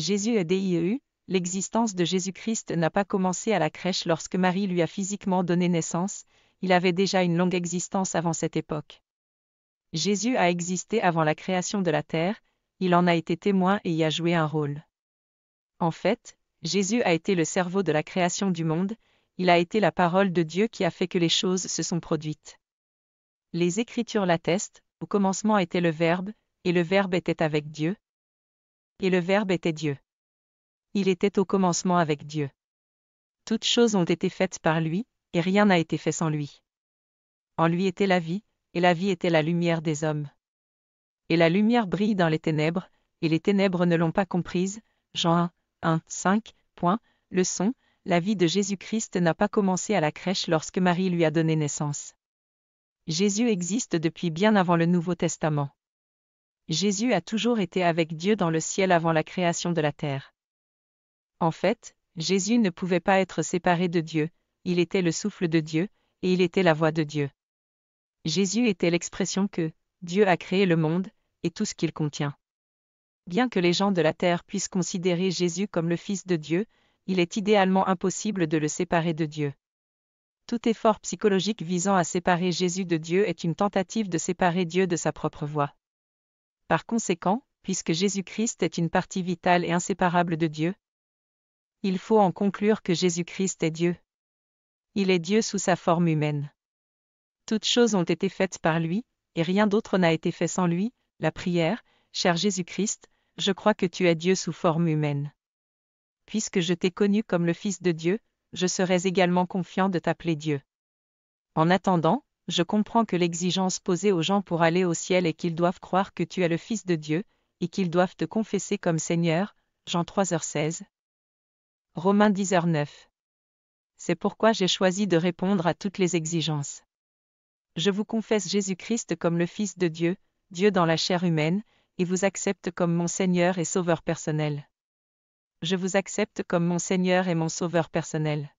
Jésus est DIEU, l'existence de Jésus-Christ n'a pas commencé à la crèche lorsque Marie lui a physiquement donné naissance, il avait déjà une longue existence avant cette époque. Jésus a existé avant la création de la terre, il en a été témoin et y a joué un rôle. En fait, Jésus a été le cerveau de la création du monde, il a été la parole de Dieu qui a fait que les choses se sont produites. Les Écritures l'attestent, au commencement était le Verbe, et le Verbe était avec Dieu, et le Verbe était Dieu. Il était au commencement avec Dieu. Toutes choses ont été faites par lui, et rien n'a été fait sans lui. En lui était la vie, et la vie était la lumière des hommes. Et la lumière brille dans les ténèbres, et les ténèbres ne l'ont pas comprise. Jean 1, 1, 5, leçon, la vie de Jésus-Christ n'a pas commencé à la crèche lorsque Marie lui a donné naissance. Jésus existe depuis bien avant le Nouveau Testament. Jésus a toujours été avec Dieu dans le ciel avant la création de la terre. En fait, Jésus ne pouvait pas être séparé de Dieu, il était le souffle de Dieu, et il était la voix de Dieu. Jésus était l'expression que Dieu a créé le monde, et tout ce qu'il contient. Bien que les gens de la terre puissent considérer Jésus comme le Fils de Dieu, il est idéalement impossible de le séparer de Dieu. Tout effort psychologique visant à séparer Jésus de Dieu est une tentative de séparer Dieu de sa propre voix. Par conséquent, puisque Jésus-Christ est une partie vitale et inséparable de Dieu, il faut en conclure que Jésus-Christ est Dieu. Il est Dieu sous sa forme humaine. Toutes choses ont été faites par lui, et rien d'autre n'a été fait sans lui, la prière, cher Jésus-Christ, je crois que tu es Dieu sous forme humaine. Puisque je t'ai connu comme le Fils de Dieu, je serais également confiant de t'appeler Dieu. En attendant, je comprends que l'exigence posée aux gens pour aller au ciel est qu'ils doivent croire que tu es le Fils de Dieu, et qu'ils doivent te confesser comme Seigneur, Jean 3h16. Romains 10h9. C'est pourquoi j'ai choisi de répondre à toutes les exigences. Je vous confesse Jésus-Christ comme le Fils de Dieu, Dieu dans la chair humaine, et vous accepte comme mon Seigneur et Sauveur personnel. Je vous accepte comme mon Seigneur et mon Sauveur personnel.